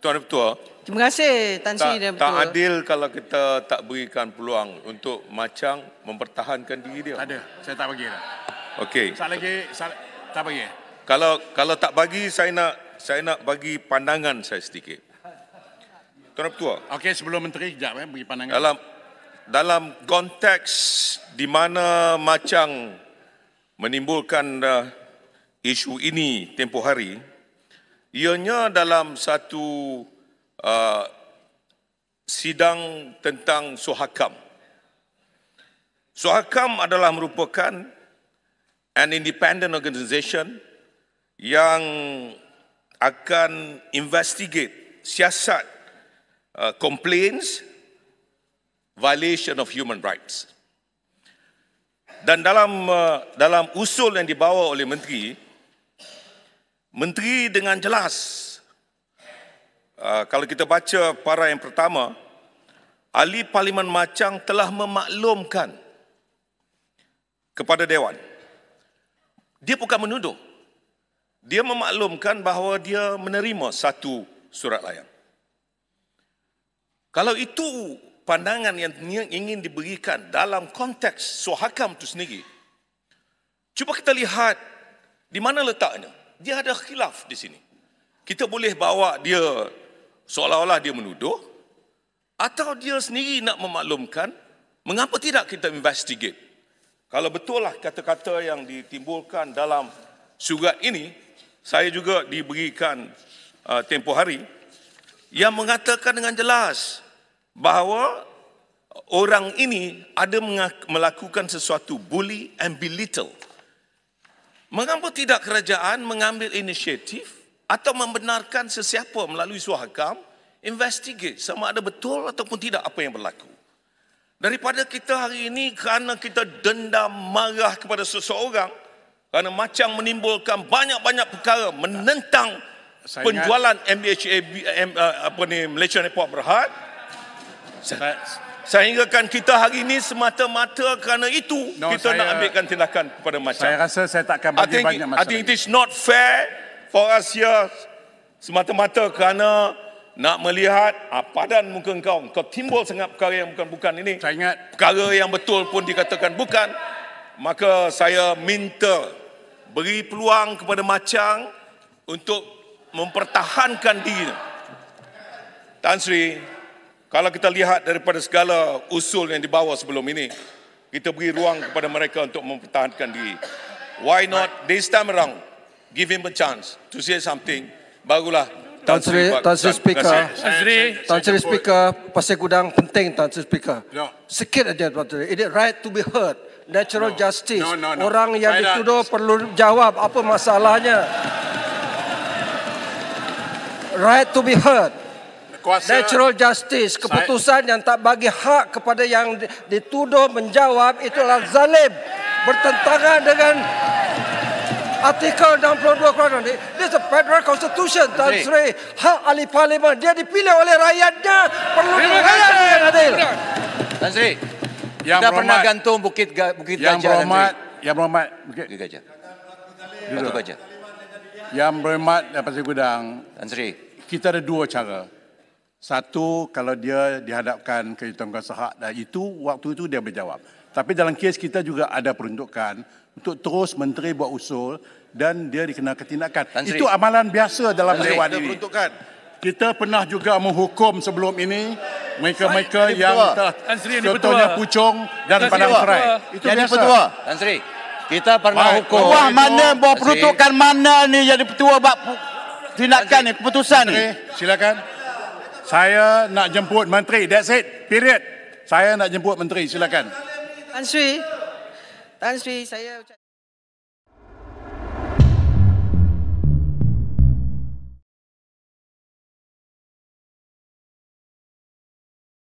Tuan tua. Terima kasih Tan Sri Tuan Tak adil kalau kita tak berikan peluang untuk Macang mempertahankan diri dia. Tak ada. Saya tak bagi dah. Okey. Sat lagi, sat, tak bagi. Eh? Kalau kalau tak bagi saya nak saya nak bagi pandangan saya sedikit. Tuan tua. Okey, sebelum menteri jap eh bagi pandangan. Dalam dalam konteks di mana Macang menimbulkan uh, isu ini tempoh hari, ianya dalam satu uh, sidang tentang Suhakam. Suhakam adalah merupakan an independent organisation yang akan investigate siasat uh, complaints violation of human rights. Dan dalam uh, dalam usul yang dibawa oleh menteri menteri dengan jelas. Ah, kalau kita baca para yang pertama, ahli parlimen Macang telah memaklumkan kepada dewan. Dia bukan menuduh. Dia memaklumkan bahawa dia menerima satu surat layan. Kalau itu pandangan yang ingin diberikan dalam konteks suhakam itu sendiri, cuba kita lihat di mana letaknya dia ada khilaf di sini. Kita boleh bawa dia seolah-olah dia menuduh atau dia sendiri nak memaklumkan mengapa tidak kita investigate. Kalau betul lah kata-kata yang ditimbulkan dalam surat ini, saya juga diberikan uh, tempoh hari yang mengatakan dengan jelas bahawa orang ini ada melakukan sesuatu bully and belittle. Mengapa tidak kerajaan mengambil inisiatif atau membenarkan sesiapa melalui suhakam investigate sama ada betul ataupun tidak apa yang berlaku. Daripada kita hari ini kerana kita dendam marah kepada seseorang kerana macam menimbulkan banyak-banyak perkara menentang saya penjualan MHA eh, apa ni Malaysia Airport Berhad. Saya, Sehingga kan kita hari ini semata-mata kerana itu no, kita saya, nak ambilkan tindakan kepada macam. Saya rasa saya tak akan bagi think, banyak masa. I think lagi. it is not fair for us here semata-mata kerana nak melihat apa ah, dan muka kau. Kau timbul sangat perkara yang bukan-bukan ini. Saya ingat. Perkara yang betul pun dikatakan bukan. Maka saya minta beri peluang kepada Macang untuk mempertahankan diri. Tan Sri, kalau kita lihat daripada segala usul yang dibawa sebelum ini, kita beri ruang kepada mereka untuk mempertahankan diri. Why not this time around, give him a chance to say something, barulah Tuan Sri, Tuan Sri Speaker, Tuan Sri, Tuan Sri Speaker, Pasir Gudang penting Tuan Sri Speaker. No. Ya. Sikit aja Tuan Sri, it right to be heard. Natural no. justice. No, no, no. Orang yang Saya dituduh tak. perlu jawab apa masalahnya. Right to be heard kuasa natural justice keputusan saya, yang tak bagi hak kepada yang dituduh menjawab itu adalah zalim bertentangan dengan artikel 62 kerajaan ini is a federal constitution Tan Sri hak ahli parlimen dia dipilih oleh rakyatnya perlu rakyat yang adil Tan Sri yang kita berhormat, pernah gantung bukit bukit yang gajah berhormat, yang berhormat bukit gajah Batu Gajah. Yang berhormat Pak Sri Gudang. Tan Sri. Kita ada dua cara. Satu, kalau dia dihadapkan ke kuasa hak dan itu, waktu itu dia berjawab. Tapi dalam kes kita juga ada peruntukan untuk terus menteri buat usul dan dia dikenal ketindakan. Tansri. Itu amalan biasa dalam Tansri. Dewan ini. Kita pernah juga menghukum sebelum ini mereka-mereka yang Tansri, contohnya Tansri. Pucung dan Padang Serai. Itu yang biasa. Petua. kita pernah Baik. hukum. Buah mana buat peruntukan mana ni jadi petua buat tindakan ni, keputusan ni. Silakan. Saya nak jemput menteri. That's it. Period. Saya nak jemput menteri. Silakan. Tan Sri. Tan Sri, saya